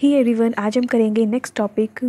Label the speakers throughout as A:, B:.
A: ही everyone आज हम करेंगे next topic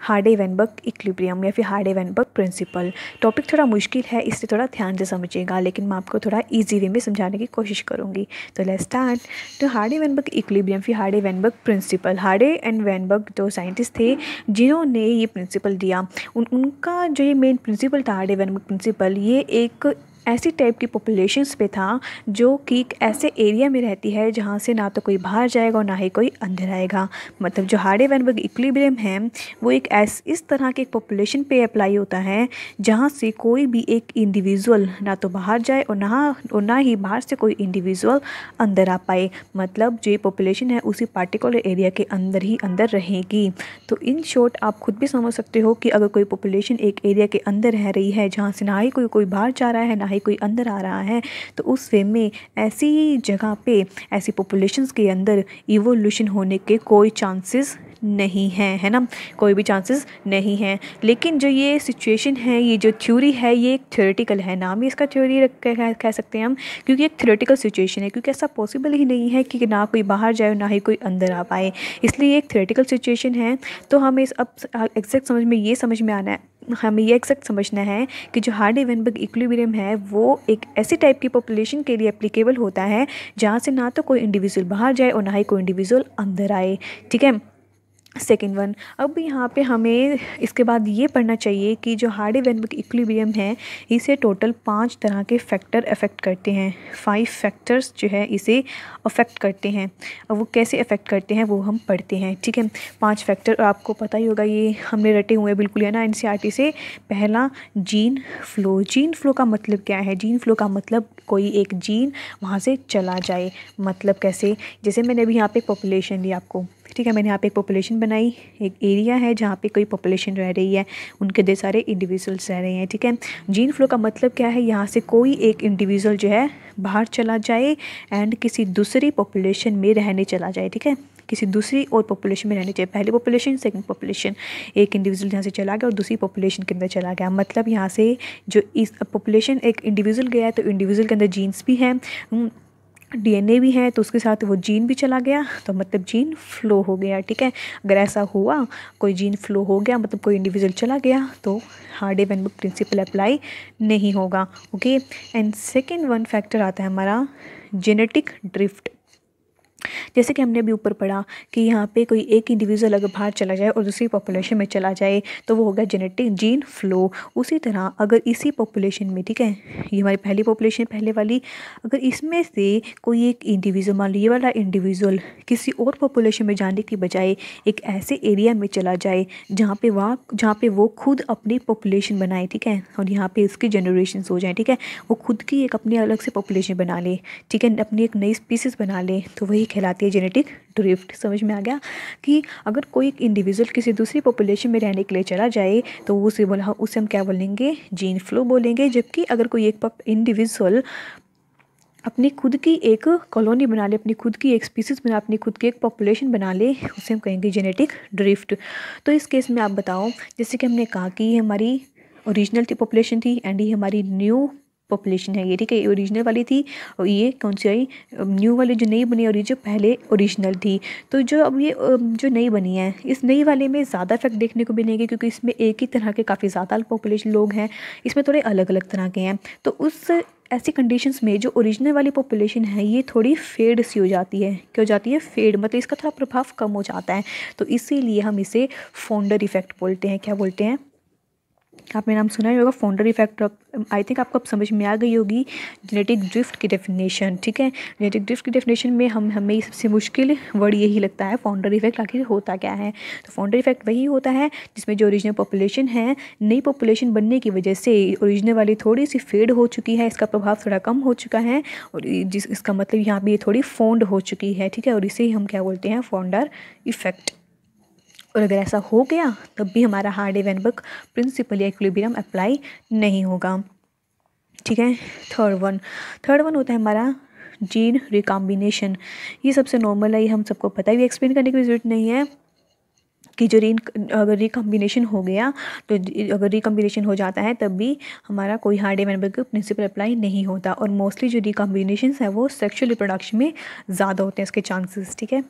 A: Hardy Weinberg equilibrium या फिर हार्डे वैनबर्ग प्रिंसिपल टॉपिक थोड़ा मुश्किल है इसलिए थोड़ा ध्यान से समझिएगा लेकिन मैं आपको थोड़ा ईजी वे में समझाने की कोशिश करूँगी तो लेट स्टार्ट तो हार्डे वैनबर्ग इक्लिब्रियम फिर Hardy Weinberg principle Hardy and Weinberg दो साइंटिस्ट थे जिन्होंने ये प्रिंसिपल दिया उन उनका जो ये मेन प्रिंसिपल था हार्डे वैनबर्ग प्रिंसिपल ये एक ऐसी टाइप की पॉपुलेशंस पे था जो कि ऐसे एरिया में रहती है जहाँ से ना तो कोई बाहर जाएगा और ना ही कोई अंदर आएगा मतलब जो हार्डे वर्ग इक्लिब्रियम है वो एक ऐस इस तरह के एक पॉपुलेशन पे अप्लाई होता है जहाँ से कोई भी एक इंडिविजुअल ना तो बाहर जाए और ना और ना ही बाहर से कोई इंडिविजुअल अंदर आ पाए मतलब जो ये पॉपुलेशन है उसी पार्टिकुलर एरिया के अंदर ही अंदर रहेगी तो इन शॉर्ट आप खुद भी समझ सकते हो कि अगर कोई पॉपुलेशन एक एरिया के अंदर रह रही है जहाँ से ना ही कोई कोई बाहर जा रहा है ना है कोई अंदर आ रहा है तो उस वे में ऐसी जगह पे ऐसी पॉपुलेशंस के अंदर इवोल्यूशन होने के कोई चांसेस नहीं हैं है ना कोई भी चांसेस नहीं हैं लेकिन जो ये सिचुएशन है ये जो थ्योरी है ये एक थ्योरेटिकल है नाम भी इसका थ्योरी रख कह सकते हैं हम क्योंकि एक थ्योरेटिकल सिचुएशन है क्योंकि ऐसा पॉसिबल ही नहीं है कि ना कोई बाहर जाए ना ही कोई अंदर आ पाए इसलिए एक थ्योरेटिकल सिचुएशन है तो हमें इस अब एग्जैक्ट समझ में ये समझ में आना है हमें ये एक्सैक्ट समझना है कि जो हार्ड इवेनबर्ग इक्विलिब्रियम है वो एक ऐसी टाइप की पॉपुलेशन के लिए एप्लीकेबल होता है जहाँ से ना तो कोई इंडिविजुअल बाहर जाए और ना ही कोई इंडिविजुअल अंदर आए ठीक है सेकेंड वन अब यहाँ पे हमें इसके बाद ये पढ़ना चाहिए कि जो हार्डी वेनबर्ग इक्विबियम है इसे टोटल पांच तरह के फैक्टर अफेक्ट करते हैं फाइव फैक्टर्स जो है इसे अफेक्ट करते हैं अब वो कैसे अफेक्ट करते हैं वो हम पढ़ते हैं ठीक है पांच फैक्टर आपको पता ही होगा ये हमने रटे हुए बिल्कुल है ना एन e से पहला जीन फ्लो जीन फ्लो का मतलब क्या है जीन फ्लो का मतलब कोई एक जीन वहाँ से चला जाए मतलब कैसे जैसे मैंने अभी यहाँ पर पॉपुलेशन दी आपको ठीक है मैंने यहाँ पे एक पॉपुलेशन बनाई एक एरिया है जहाँ पे कोई पॉपुलेशन रह रही है उनके दे सारे इंडिविजुअल्स रह रहे हैं ठीक है जीन फ्लो का मतलब क्या है यहाँ से कोई एक इंडिविजुअल जो है बाहर चला जाए एंड किसी दूसरी पॉपुलेशन में रहने चला जाए ठीक है किसी दूसरी और पॉपुलेशन में रहने चाहिए पहली पॉपुलेशन सेकंड पॉपुलेशन एक इंडिविजुअल यहाँ से चला गया और दूसरी पॉपुलेशन के अंदर चला गया मतलब यहाँ से जो इस पॉपुलेशन एक इंडिविजुअल गया है तो इंडिविजुअल के अंदर जीन्स भी हैं डीएनए भी है तो उसके साथ वो जीन भी चला गया तो मतलब जीन फ्लो हो गया ठीक है अगर ऐसा हुआ कोई जीन फ्लो हो गया मतलब कोई इंडिविजुअल चला गया तो हार्डे वेनबुक प्रिंसिपल अप्लाई नहीं होगा okay and second one factor आता है हमारा जेनेटिक ड्रिफ्ट जैसे कि हमने अभी ऊपर पढ़ा कि यहाँ पे कोई एक इंडिविजुअल अगर बाहर चला जाए और दूसरी पॉपुलेशन में चला जाए तो वो होगा जेनेटिक जीन फ्लो उसी तरह अगर इसी पॉपुलेशन में ठीक है ये हमारी पहली पॉपुलेशन पहले वाली अगर इसमें से कोई एक इंडिविजुअल मान ली ये वाला इंडिविजुअल किसी और पॉपुलेशन में जाने की बजाय एक ऐसे एरिया में चला जाए जहाँ पे वहाँ जहाँ पे वो खुद अपनी पॉपुलेशन बनाए ठीक है और यहाँ पे इसकी जनरेशन हो जाए ठीक है वो खुद की एक अपनी अलग से पॉपुलेशन बना ले ठीक है अपनी एक नई स्पीसीज बना ले तो वही कहलाती है जेनेटिक ड्रिफ्ट समझ में आ गया कि अगर कोई एक इंडिविजुअल किसी दूसरी पॉपुलेशन में रहने के लिए चला जाए तो उसे बोला उसे हम क्या बोलेंगे जीन फ्लो बोलेंगे जबकि अगर कोई एक इंडिविजुअल अपनी खुद की एक कॉलोनी बना ले अपनी खुद की एक स्पीसीज बना अपनी खुद की एक पॉपुलेशन बना ले उसे हम कहेंगे जेनेटिक ड्रिफ्ट तो इस केस में आप बताओ जैसे कि हमने कहा कि हमारी ओरिजिनल थी पॉपुलेशन थी एंड ये हमारी न्यू पॉपुलेशन है ये ठीक है ओरिजिनल वाली थी और ये कौन सी आई न्यू वाली जो नई बनी और ये जो पहले ओरिजिनल थी तो जो अब ये जो नई बनी है इस नई वाले में ज़्यादा इफेक्ट देखने को मिलेंगे क्योंकि इसमें एक ही तरह के काफ़ी ज़्यादा पॉपुलेशन लोग हैं इसमें थोड़े अलग अलग तरह के हैं तो उस ऐसी कंडीशंस में जो ओरिजिनल वाली पॉपुलेशन है ये थोड़ी फेड सी हो जाती है क्या हो जाती है फेड मतलब इसका थोड़ा प्रभाव कम हो जाता है तो इसीलिए हम इसे फोंडर इफ़ेक्ट बोलते हैं क्या बोलते हैं आपने नाम सुना ही होगा फोंडर इफेक्ट आई थिंक आपको अब समझ में आ गई होगी जेनेटिक ड्रिफ्ट की डेफिनेशन ठीक है जेनेटिक ड्रिफ्ट की डेफिनेशन में हम हमें सबसे मुश्किल वर्ड यही लगता है फाउंडर इफेक्ट आखिर होता क्या है तो फाउंडर इफेक्ट वही होता है जिसमें जो ओरिजिनल पॉपुलेशन है नई पॉपुलेशन बनने की वजह से ओरिजिनल वाली थोड़ी सी फेड हो चुकी है इसका प्रभाव थोड़ा कम हो चुका है और जिस इसका मतलब यहाँ पर ये थोड़ी फोंड हो चुकी है ठीक है और इसे हम क्या बोलते हैं फाउंडर इफेक्ट और अगर ऐसा हो गया तब भी हमारा हार्ड एवेनबर्ग प्रिंसिपल या इक्विलिब्रियम अप्लाई नहीं होगा ठीक है थर्ड वन थर्ड वन होता है हमारा जीन रिकॉम्बिनेशन ये सबसे नॉर्मल है ये हम सबको पता ही एक्सप्लेन करने की ज़रूरत नहीं है कि जो रीन अगर रिकॉम्बिनेशन हो गया तो अगर रिकॉम्बिनेशन हो जाता है तब भी हमारा कोई हार्ड एमेंबर का प्रिंसिपल अप्लाई नहीं होता और मोस्टली जो रिकॉम्बिनेशन है वो सेक्शुअल रिप्रोडक्शन में ज़्यादा होते हैं उसके चांसेस ठीक है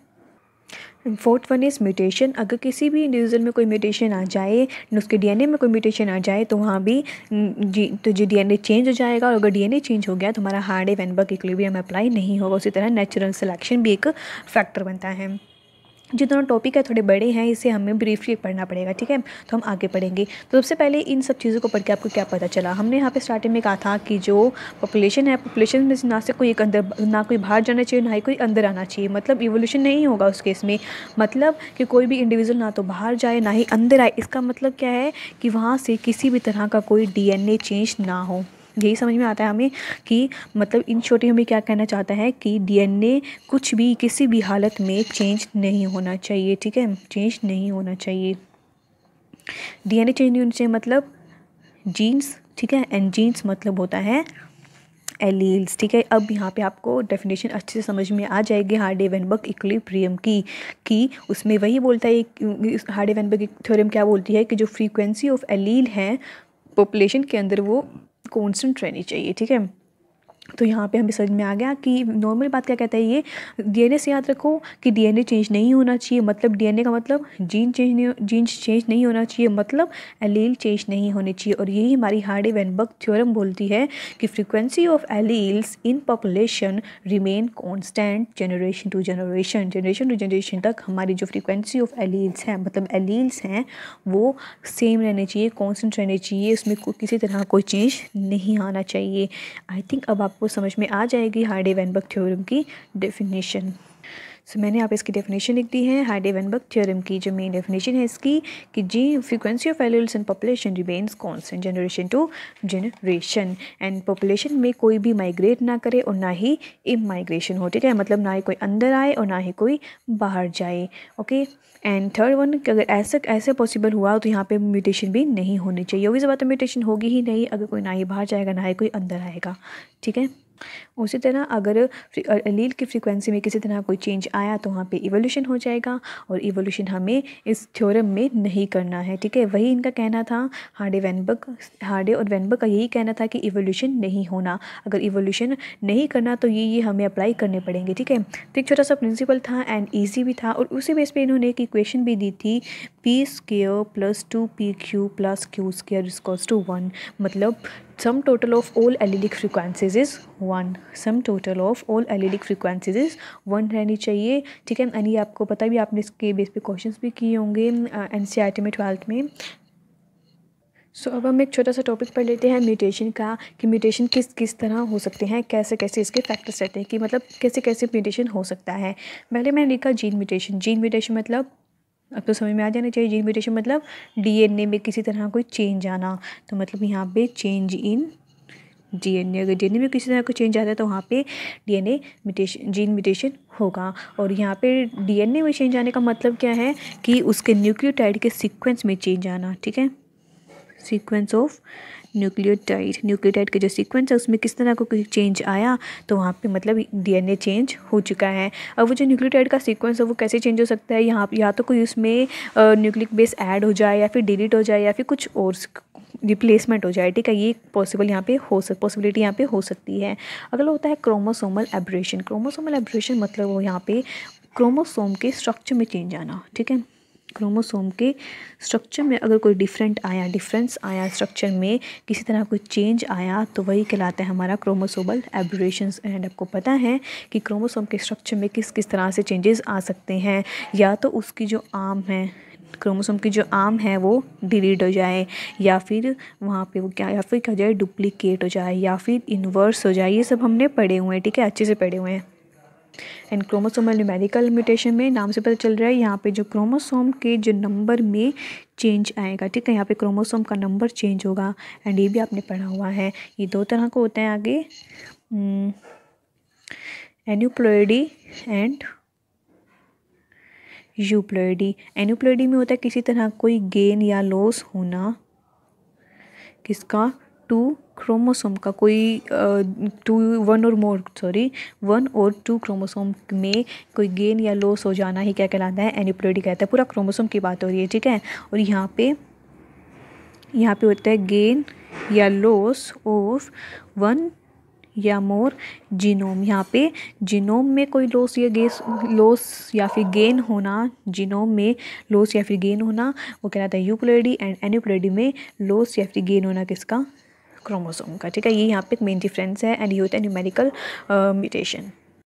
A: फोर्थ वन इज़ म्यूटेशन अगर किसी भी इंडिविजुअल में कोई म्यूटेशन आ जाए उसके डीएनए में कोई म्यूटेशन आ जाए तो वहाँ भी जी तो जो डीएनए चेंज हो जाएगा और अगर डीएनए चेंज हो गया तो हमारा हार्ड वेनबर्ग इक्विलिब्रियम अप्लाई नहीं होगा उसी तरह नेचुरल सिलेक्शन भी एक फैक्टर बनता है जो दोनों टॉपिक है थोड़े बड़े हैं इसे हमें ब्रीफली पढ़ना पड़ेगा ठीक है तो हम आगे पढ़ेंगे तो सबसे पहले इन सब चीज़ों को पढ़ के आपको क्या पता चला हमने यहाँ पे स्टार्टिंग में कहा था कि जो पॉपुलेशन है पॉपुलेशन में ना से कोई एक अंदर ना कोई बाहर जाना चाहिए ना ही कोई अंदर आना चाहिए मतलब इवोल्यूशन नहीं होगा उस केस में मतलब कि कोई भी इंडिविजुअल ना तो बाहर जाए ना ही अंदर आए इसका मतलब क्या है कि वहाँ से किसी भी तरह का कोई डी चेंज ना हो यही समझ में आता है हमें कि मतलब इन छोटी हमें क्या कहना चाहता है कि डीएनए कुछ भी किसी भी हालत में चेंज नहीं होना चाहिए ठीक है चेंज नहीं होना चाहिए डीएनए चेंज नहीं होना चाहिए मतलब जीन्स ठीक है एंड जीन्स मतलब होता है एलील्स ठीक है अब यहाँ पे आपको डेफिनेशन अच्छे से समझ में आ जाएगी हार्डे वेनबर्ग इक्विलिब्रियम की कि उसमें वही बोलता है हार्डे वेनबर्ग थ्योरम क्या बोलती है कि जो फ्रीक्वेंसी ऑफ एलील है पॉपुलेशन के अंदर वो सी रहनी चाहिए ठीक है तो यहाँ पे हमें समझ में आ गया कि नॉर्मल बात क्या कहता है ये डीएनए से याद रखो कि डीएनए चेंज नहीं होना चाहिए मतलब डीएनए का मतलब जीन चेंज नहीं जीन चेंज नहीं होना चाहिए मतलब एलील चेंज नहीं होने चाहिए और यही हमारी हार्डे वैनबर्ग थ्योरम बोलती है कि frequency of alleles in population remain constant generation to generation generation to generation तक हमारी जो फ्रिक्वेंसी ऑफ एलील्स हैं मतलब एलील्स हैं वो सेम रहने चाहिए कॉन्स्टेंट रहने चाहिए उसमें किसी तरह कोई चेंज नहीं आना चाहिए आई थिंक अब आप आपको समझ में आ जाएगी हार्डी वैनबर्ग थ्योरम की डेफिनेशन सो so, मैंने आप इसकी डेफिनेशन लिख दी है हाइडे वेनबर्ग थ्योरम की जो मेन डेफिनेशन है इसकी कि जी frequency of alleles in population remains constant generation to generation and population में कोई भी माइग्रेट ना करे और ना ही इम माइग्रेशन हो ठीक है मतलब ना ही कोई अंदर आए और ना ही कोई बाहर जाए ओके एंड थर्ड वन अगर ऐसा ऐसा पॉसिबल हुआ तो यहाँ पर म्यूटेशन भी नहीं होनी चाहिए होगी बात तो म्यूटेशन होगी ही नहीं अगर कोई ना ही बाहर जाएगा ना ही कोई अंदर आएगा ठीक है उसी तरह अगर अलील की फ्रीक्वेंसी में किसी तरह कोई चेंज आया तो वहाँ पे इवोल्यूशन हो जाएगा और इवोल्यूशन हमें इस थ्योरम में नहीं करना है ठीक है वही इनका कहना था हार्डे वैनबर्ग हार्डे और वैनबर्ग का यही कहना था कि इवोल्यूशन नहीं होना अगर इवोल्यूशन नहीं करना तो ये ये हमें अप्लाई करने पड़ेंगे ठीक है तो एक छोटा सा प्रिंसिपल था एंड ईजी भी था और उसी बेस पर इन्होंने एक इक्वेशन भी दी थी p square plus two p q plus q square equals to one मतलब sum total of all allelic frequencies is one sum total of all allelic frequencies is one रहनी चाहिए ठीक है यानी आपको पता भी आपने इसके बेस पे क्वेश्चंस भी किए होंगे N C E R T twelfth में सो so, अब हम एक छोटा सा टॉपिक पढ़ लेते हैं म्यूटेशन का कि म्यूटेशन किस किस तरह हो सकते हैं कैसे कैसे इसके फैक्टर्स रहते हैं कि मतलब कैसे कैसे म्यूटेशन हो सकता है पहले मैंने लिखा जीन म्यूटेशन जीन म्यूटेशन मतलब अब तो समझ में आ जाना चाहिए जीन म्यूटेशन मतलब डीएनए में किसी तरह कोई चेंज आना तो मतलब यहाँ पे चेंज इन डीएनए अगर डीएनए में किसी तरह का चेंज आता है तो वहाँ पे डीएनए म्यूटेशन जीन म्यूटेशन होगा और यहाँ पे डीएनए में चेंज आने का मतलब क्या है कि उसके न्यूक्लियोटाइड के सीक्वेंस में चेंज आना ठीक है सीक्वेंस ऑफ न्यूक्लियोटाइड न्यूक्लियोटाइड का जो सीक्वेंस है उसमें किस तरह का कोई चेंज आया तो वहाँ पे मतलब डीएनए चेंज हो चुका है और वो जो न्यूक्लियोटाइड का सीक्वेंस है वो कैसे चेंज हो सकता है यहाँ या तो कोई उसमें न्यूक्लिक बेस ऐड हो जाए या फिर डिलीट हो जाए या फिर कुछ और रिप्लेसमेंट हो जाए ठीक है ये पॉसिबल यहाँ पे हो सक पॉसिबिलिटी यहाँ पे हो सकती है अगला होता है क्रोमोसोमल एब्रेशन क्रोमोसोमल एब्रेशन मतलब वो यहाँ पे क्रोमोसोम के स्ट्रक्चर में चेंज आना ठीक है क्रोमोसोम के स्ट्रक्चर में अगर कोई डिफरेंट आया डिफरेंस आया स्ट्रक्चर में किसी तरह कोई चेंज आया तो वही कहलाता है हमारा क्रोमोसोमल एब्रेशन एंड आपको पता है कि क्रोमोसोम के स्ट्रक्चर में किस किस तरह से चेंजेस आ सकते हैं या तो उसकी जो आम है क्रोमोसोम की जो आम है वो डिलीट हो जाए या फिर वहाँ पे वो क्या या फिर क्या हो जाए डुप्लीकेट हो जाए या फिर इन्वर्स हो जाए ये सब हमने पढ़े हुए हैं ठीक है अच्छे से पढ़े हुए हैं एंड क्रोमोसोमल न्यूमेरिकल म्यूटेशन में नाम से पता चल रहा है यहाँ पे जो क्रोमोसोम के जो नंबर में चेंज आएगा ठीक है यहाँ पे क्रोमोसोम का नंबर चेंज होगा एंड ये भी आपने पढ़ा हुआ है ये दो तरह का होता है आगे एन्यूप्लोइडी एंड यूप्लोइडी एन्यूप्लोइडी में होता है किसी तरह कोई गेन या लॉस होना किसका टू क्रोमोसोम का कोई two one or more sorry one or two chromosome में कोई गेन या लॉस हो जाना ही क्या कहलाता है एनिप्लोडी कहता है पूरा क्रोमोसोम की बात हो रही है ठीक है और यहाँ पे यहाँ पे होता है गेन या लॉस ऑफ वन या मोर जीनोम यहाँ पे जीनोम में कोई लॉस या गेस लॉस या फिर गेन होना जीनोम में लॉस या फिर गेन होना वो कहलाता है यूक्लोइडी एंड एन्यूक्लोइडी में लॉस या फिर गेन होना किसका क्रोमोसोम का ठीक है ये यहाँ पे एक मेन डिफरेंस है एंड यूथ है न्यूमेरिकल म्यूटेशन